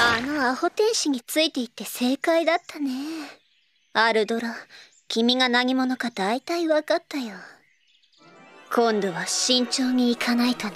あのアホ天使についていって正解だったねアルドラ君が何者か大体分かったよ今度は慎重に行かないとね